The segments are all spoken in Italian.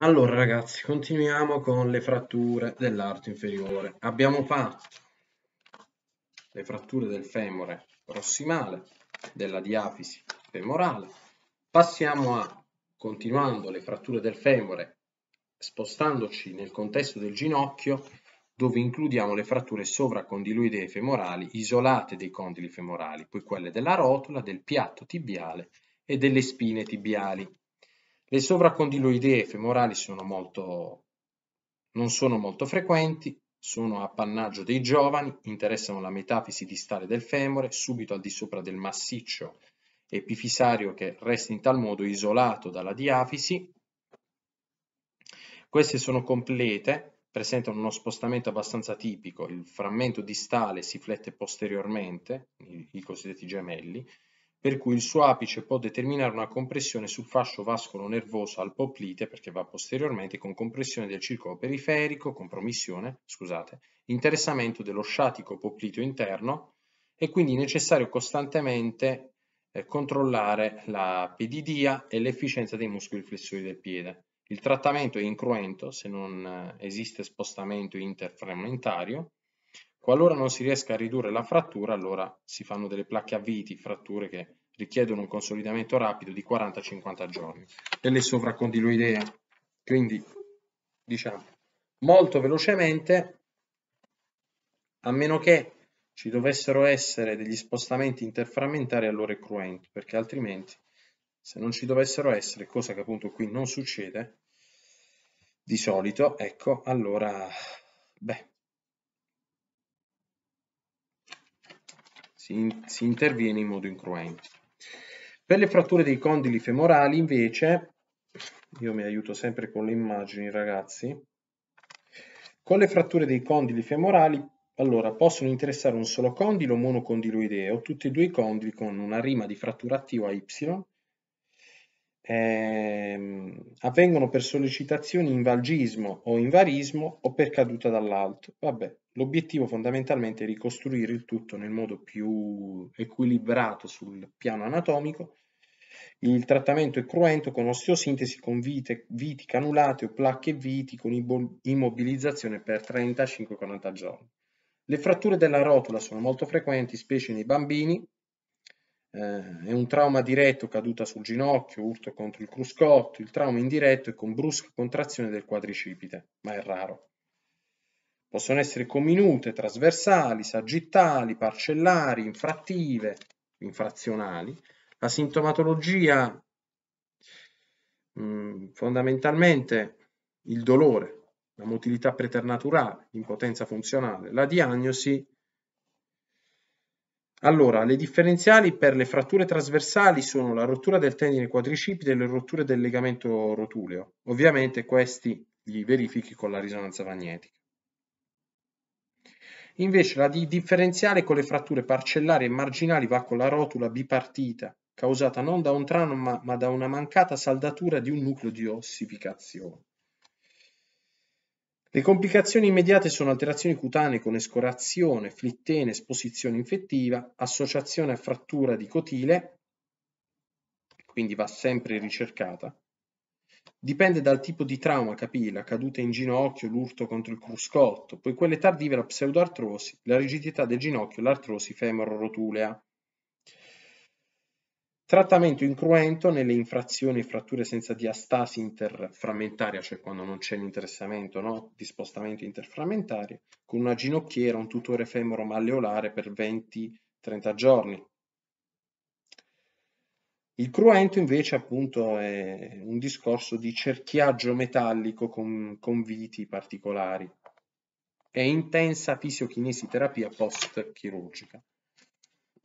Allora ragazzi, continuiamo con le fratture dell'arto inferiore. Abbiamo fatto le fratture del femore prossimale, della diafisi femorale. Passiamo a, continuando le fratture del femore, spostandoci nel contesto del ginocchio, dove includiamo le fratture sovracondiloidee femorali, isolate dei condili femorali, poi quelle della rotola, del piatto tibiale e delle spine tibiali. Le sovracondiloidee femorali sono molto, non sono molto frequenti, sono appannaggio dei giovani, interessano la metafisi distale del femore, subito al di sopra del massiccio epifisario che resta in tal modo isolato dalla diafisi. Queste sono complete, presentano uno spostamento abbastanza tipico, il frammento distale si flette posteriormente, i, i cosiddetti gemelli, per cui il suo apice può determinare una compressione sul fascio vascolo nervoso al poplite perché va posteriormente, con compressione del circolo periferico, compromissione, scusate, interessamento dello sciatico poplito interno e quindi necessario costantemente eh, controllare la pedidia e l'efficienza dei muscoli flessori del piede. Il trattamento è incruento se non eh, esiste spostamento interfragmentario Qualora non si riesca a ridurre la frattura, allora si fanno delle placche a viti, fratture che richiedono un consolidamento rapido di 40-50 giorni. Delle sovracondiloidee, quindi diciamo molto velocemente, a meno che ci dovessero essere degli spostamenti interframmentari, allora è cruento, perché altrimenti se non ci dovessero essere, cosa che appunto qui non succede, di solito, ecco, allora, beh, si, in, si interviene in modo incruento. Per le fratture dei condili femorali invece, io mi aiuto sempre con le immagini ragazzi, con le fratture dei condili femorali allora, possono interessare un solo condilo monocondiloideo, tutti e due i condili con una rima di frattura attiva Y eh, avvengono per sollecitazioni in valgismo o in varismo o per caduta dall'alto. Vabbè, l'obiettivo fondamentalmente è ricostruire il tutto nel modo più equilibrato sul piano anatomico. Il trattamento è cruento con osteosintesi, con vite, viti canulate o placche viti, con immobilizzazione per 35-40 giorni. Le fratture della rotola sono molto frequenti, specie nei bambini, eh, è un trauma diretto caduta sul ginocchio, urto contro il cruscotto, il trauma indiretto è con brusca contrazione del quadricipite, ma è raro. Possono essere comminute, trasversali, sagittali, parcellari, infrattive, infrazionali. La sintomatologia mh, mm, fondamentalmente il dolore, la motilità preternaturale, l'impotenza funzionale. La diagnosi allora, le differenziali per le fratture trasversali sono la rottura del tendine quadricipite e le rotture del legamento rotuleo. Ovviamente questi li verifichi con la risonanza magnetica. Invece la di differenziale con le fratture parcellari e marginali va con la rotula bipartita, causata non da un trauma ma da una mancata saldatura di un nucleo di ossificazione. Le complicazioni immediate sono alterazioni cutanee con escorazione, flittene, esposizione infettiva, associazione a frattura di cotile, quindi va sempre ricercata. Dipende dal tipo di trauma capì, la caduta in ginocchio, l'urto contro il cruscotto, poi quelle tardive la pseudoartrosi, la rigidità del ginocchio, l'artrosi femoro-rotulea. Trattamento incruento nelle infrazioni e fratture senza diastasi interframmentaria, cioè quando non c'è l'interessamento no? di spostamento interframmentario, con una ginocchiera, un tutore femoro malleolare per 20-30 giorni. Il cruento invece appunto è un discorso di cerchiaggio metallico con, con viti particolari e intensa terapia post-chirurgica.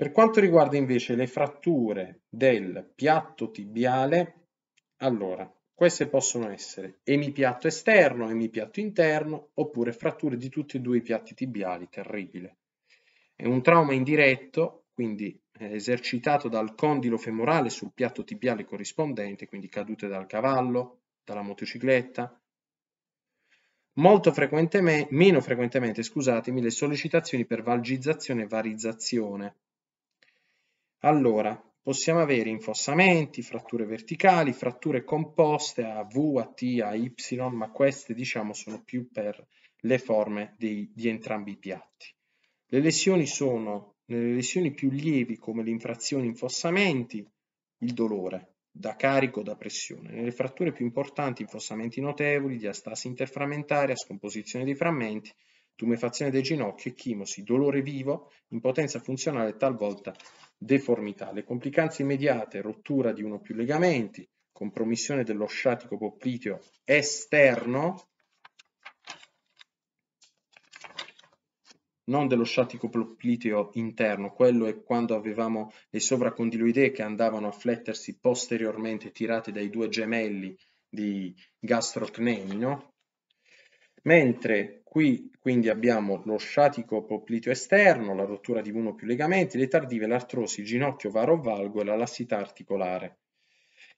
Per quanto riguarda invece le fratture del piatto tibiale, allora, queste possono essere emipiatto esterno, emipiatto interno, oppure fratture di tutti e due i piatti tibiali, terribile. È un trauma indiretto, quindi eh, esercitato dal condilo femorale sul piatto tibiale corrispondente, quindi cadute dal cavallo, dalla motocicletta. Molto frequentemente, meno frequentemente, scusatemi, le sollecitazioni per valgizzazione e varizzazione, allora, possiamo avere infossamenti, fratture verticali, fratture composte a V, a T, a Y, ma queste diciamo sono più per le forme dei, di entrambi i piatti. Le lesioni sono nelle lesioni più lievi come le infrazioni infossamenti, il dolore da carico da pressione. Nelle fratture più importanti, infossamenti notevoli, diastasi interframmentaria, scomposizione dei frammenti, tumefazione dei ginocchi, chimosi, dolore vivo, impotenza funzionale e talvolta deformità. Le complicanze immediate, rottura di uno o più legamenti, compromissione dello sciatico popliteo esterno, non dello sciatico popliteo interno, quello è quando avevamo le sovracondiloidee che andavano a flettersi posteriormente tirate dai due gemelli di gastrocnemi, mentre qui quindi abbiamo lo sciatico poplito esterno, la rottura di uno o più legamenti, le tardive, l'artrosi, ginocchio varo-valgo e la lassità articolare.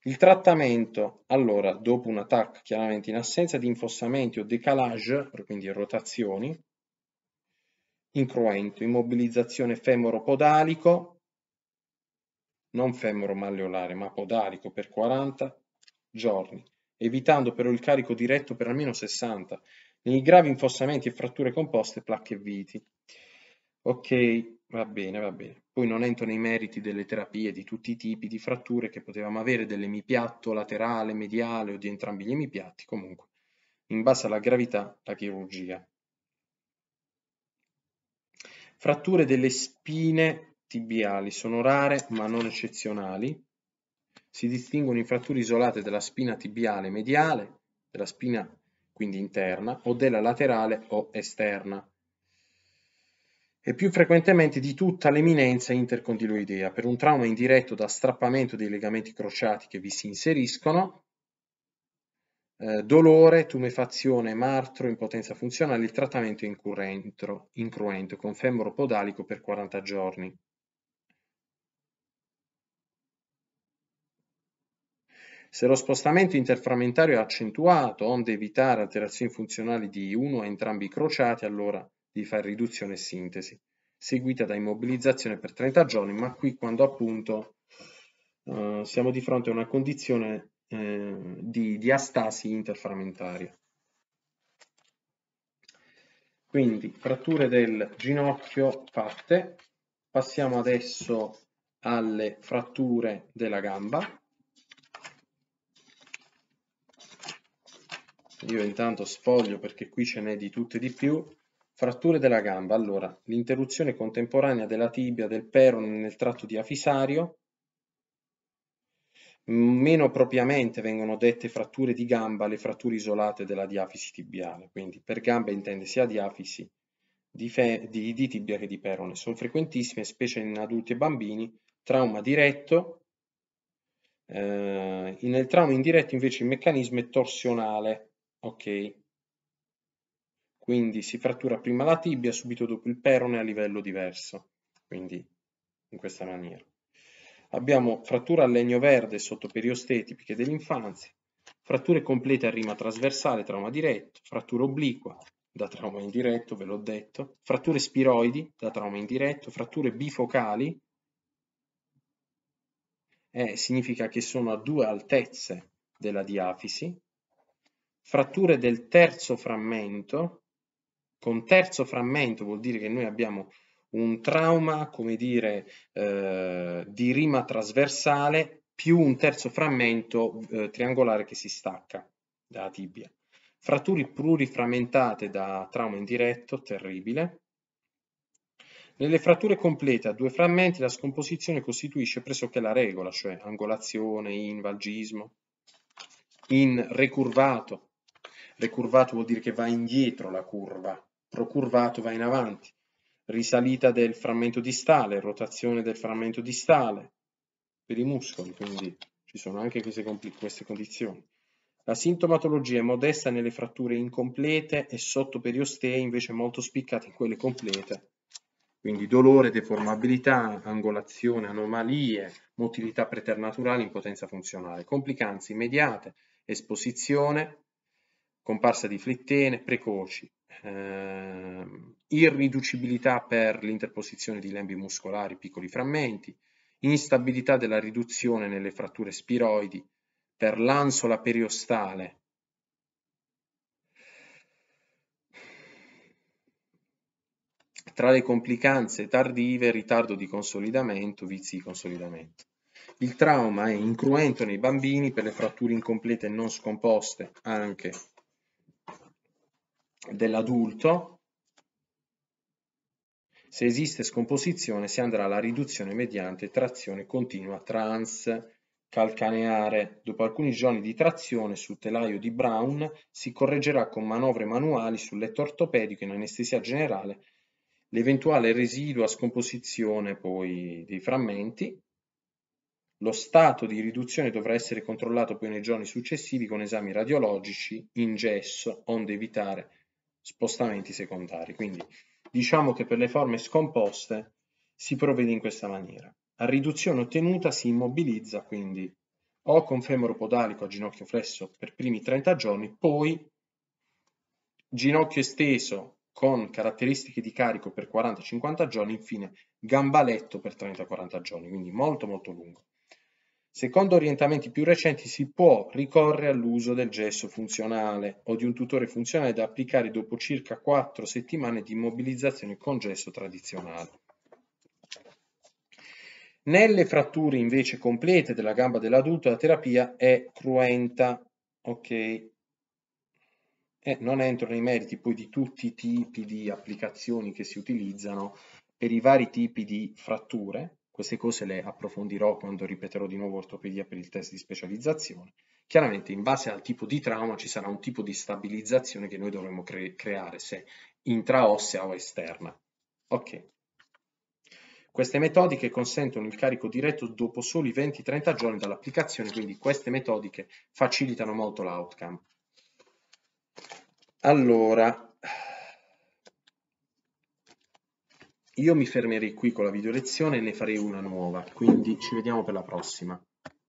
Il trattamento, allora, dopo un attacco, chiaramente in assenza di infossamenti o decalage, quindi rotazioni, incruento, immobilizzazione femoro-podalico, non femoro-malleolare, ma podalico per 40 giorni, evitando però il carico diretto per almeno 60, nei gravi infossamenti e fratture composte, placche e viti. Ok, va bene, va bene. Poi non entro nei meriti delle terapie di tutti i tipi di fratture che potevamo avere, dell'emipiatto laterale, mediale o di entrambi gli emipiatti, comunque, in base alla gravità, la chirurgia. Fratture delle spine tibiali sono rare ma non eccezionali. Si distinguono in fratture isolate della spina tibiale mediale, della spina quindi interna, o della laterale o esterna, e più frequentemente di tutta l'eminenza intercondiloidea per un trauma indiretto da strappamento dei legamenti crociati che vi si inseriscono, eh, dolore, tumefazione, martro, impotenza funzionale, il trattamento è incruento, incruento con femoro podalico per 40 giorni. Se lo spostamento interframmentario è accentuato, onde evitare alterazioni funzionali di uno o entrambi i crociati, allora di fare riduzione e sintesi, seguita da immobilizzazione per 30 giorni, ma qui quando appunto eh, siamo di fronte a una condizione eh, di, diastasi interframmentaria. Quindi fratture del ginocchio fatte, passiamo adesso alle fratture della gamba. io intanto sfoglio perché qui ce n'è di tutte e di più, fratture della gamba, allora l'interruzione contemporanea della tibia del perone nel tratto di afisario, meno propriamente vengono dette fratture di gamba le fratture isolate della diafisi tibiale, quindi per gamba intende sia diafisi di, di, di tibia che di perone, sono frequentissime specie in adulti e bambini, trauma diretto, eh, nel trauma indiretto invece il meccanismo è torsionale, Ok. Quindi si frattura prima la tibia, subito dopo il perone a livello diverso. Quindi in questa maniera. Abbiamo frattura al legno verde sotto periostee tipiche dell'infanzia, fratture complete a rima trasversale, trauma diretto, frattura obliqua da trauma indiretto, ve l'ho detto, fratture spiroidi da trauma indiretto, fratture bifocali, eh, significa che sono a due altezze della diafisi, fratture del terzo frammento, con terzo frammento vuol dire che noi abbiamo un trauma, come dire, eh, di rima trasversale più un terzo frammento eh, triangolare che si stacca dalla tibia. Fratture pluriframmentate da trauma indiretto, terribile. Nelle fratture complete a due frammenti la scomposizione costituisce pressoché la regola, cioè angolazione, in valgismo, in recurvato, Recurvato vuol dire che va indietro la curva, procurvato va in avanti. Risalita del frammento distale, rotazione del frammento distale per i muscoli, quindi ci sono anche queste, queste condizioni. La sintomatologia è modesta nelle fratture incomplete e sotto periostee, invece molto spiccata in quelle complete. Quindi dolore, deformabilità, angolazione, anomalie, motilità preternaturali, impotenza funzionale, complicanze immediate, esposizione, comparsa di flittene precoci, eh, irriducibilità per l'interposizione di lembi muscolari, piccoli frammenti, instabilità della riduzione nelle fratture spiroidi per l'ansola periostale. Tra le complicanze tardive, ritardo di consolidamento, vizi di consolidamento. Il trauma è incruento nei bambini per le fratture incomplete e non scomposte, anche dell'adulto, se esiste scomposizione si andrà alla riduzione mediante trazione continua trans calcaneare. Dopo alcuni giorni di trazione sul telaio di Brown si correggerà con manovre manuali sul letto ortopedico in anestesia generale l'eventuale residua scomposizione poi dei frammenti. Lo stato di riduzione dovrà essere controllato poi nei giorni successivi con esami radiologici in gesso, onde evitare spostamenti secondari. Quindi diciamo che per le forme scomposte si provvede in questa maniera. A riduzione ottenuta si immobilizza quindi o con femoro podalico a ginocchio flesso per primi 30 giorni, poi ginocchio esteso con caratteristiche di carico per 40-50 giorni, infine gambaletto per 30-40 giorni, quindi molto molto lungo. Secondo orientamenti più recenti si può ricorrere all'uso del gesso funzionale o di un tutore funzionale da applicare dopo circa 4 settimane di immobilizzazione con gesso tradizionale. Nelle fratture invece complete della gamba dell'adulto la terapia è cruenta, ok? Eh, non entro nei meriti poi di tutti i tipi di applicazioni che si utilizzano per i vari tipi di fratture, queste cose le approfondirò quando ripeterò di nuovo ortopedia per il test di specializzazione. Chiaramente in base al tipo di trauma ci sarà un tipo di stabilizzazione che noi dovremo cre creare, se intraossea o esterna. Ok. Queste metodiche consentono il carico diretto dopo soli 20-30 giorni dall'applicazione, quindi queste metodiche facilitano molto l'outcome. Allora, Io mi fermerei qui con la video lezione e ne farei una nuova, quindi ci vediamo per la prossima.